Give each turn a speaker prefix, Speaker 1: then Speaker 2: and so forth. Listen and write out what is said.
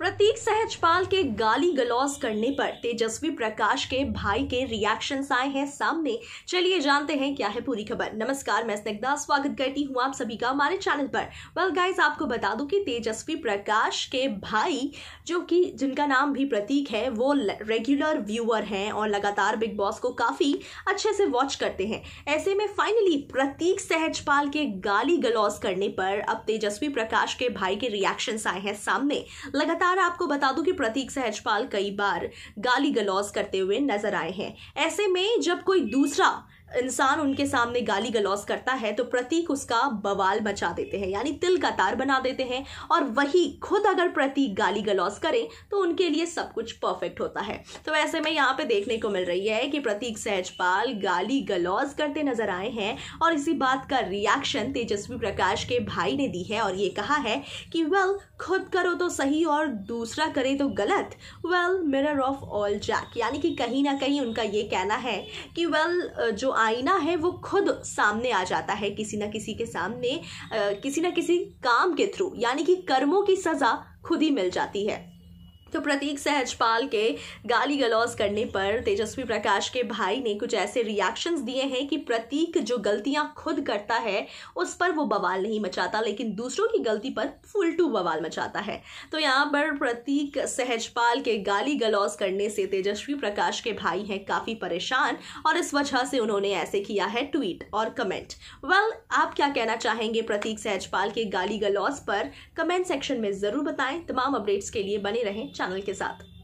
Speaker 1: प्रतीक सहजपाल के गाली गलौज करने पर तेजस्वी प्रकाश के भाई के रिएक्शन आए हैं सामने चलिए जानते हैं क्या है पूरी खबर नमस्कार मैं स्निग्धा स्वागत करती हूँ आप सभी का हमारे चैनल पर वेल well, गाइस आपको बता दूं कि तेजस्वी प्रकाश के भाई जो कि जिनका नाम भी प्रतीक है वो रेगुलर व्यूअर हैं और लगातार बिग बॉस को काफ़ी अच्छे से वॉच करते हैं ऐसे में फाइनली प्रतीक सहजपाल के गाली गलौज करने पर अब तेजस्वी प्रकाश के भाई के रिएक्शन आए हैं सामने लगातार लगातार आपको बता दूं कि प्रतीक सहजपाल कई बार गाली गलौज करते हुए नजर आए हैं ऐसे में जब कोई दूसरा इंसान उनके सामने गाली गलौज करता है तो प्रतीक उसका बवाल बचा देते हैं यानी तिल का तार बना देते हैं और वही खुद अगर प्रतीक गाली गलौज करें तो उनके लिए सब कुछ परफेक्ट होता है तो ऐसे में यहाँ पे देखने को मिल रही है कि प्रतीक सहजपाल गाली गलौज करते नजर आए हैं और इसी बात का रिएक्शन तेजस्वी प्रकाश के भाई ने दी है और ये कहा है कि वेल well, खुद करो तो सही और दूसरा करे तो गलत well mirror of all jack यानी कि कहीं ना कहीं उनका ये कहना है कि वेल well, जो आईना है वो खुद सामने आ जाता है किसी ना किसी के सामने किसी ना किसी काम के थ्रू यानी कि कर्मों की सज़ा खुद ही मिल जाती है तो प्रतीक सहजपाल के गाली गलौज करने पर तेजस्वी प्रकाश के भाई ने कुछ ऐसे रिएक्शंस दिए हैं कि प्रतीक जो गलतियां खुद करता है उस पर वो बवाल नहीं मचाता लेकिन दूसरों की गलती पर फुल टू बवाल मचाता है तो यहाँ पर प्रतीक सहजपाल के गाली गलौज करने से तेजस्वी प्रकाश के भाई हैं काफ़ी परेशान और इस वजह से उन्होंने ऐसे किया है ट्वीट और कमेंट वेल well, आप क्या कहना चाहेंगे प्रतीक सहजपाल के गाली गलौज पर कमेंट सेक्शन में ज़रूर बताएं तमाम अपडेट्स के लिए बने रहें चैनल के साथ